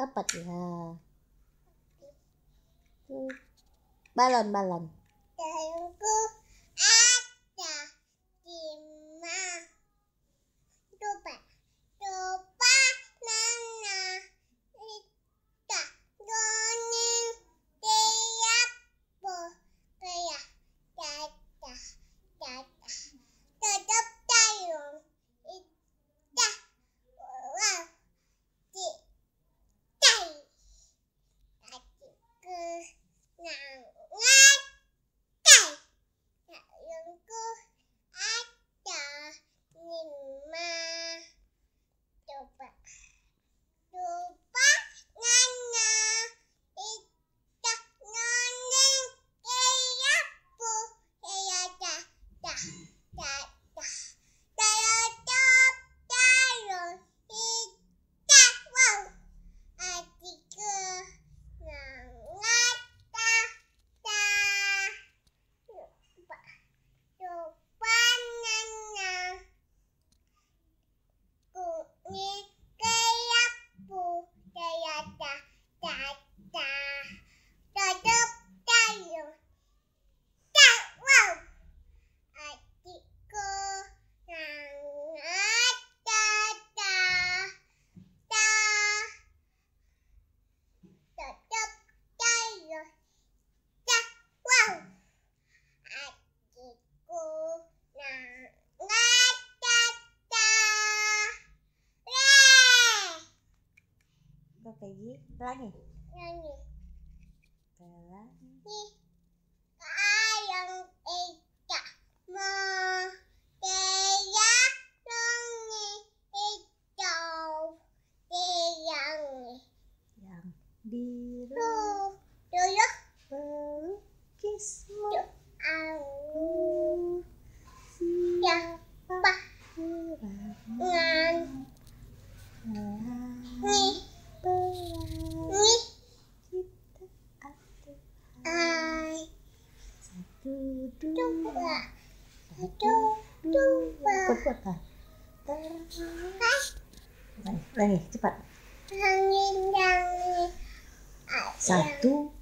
các bạn là ba lần ba lần Dad. pergi lagi lagi lagi ayam ikan mau dia lungi itu dia yang di rumah belukis Satu, dua, dua dua dua puluh satu, dua puluh dua, dua satu,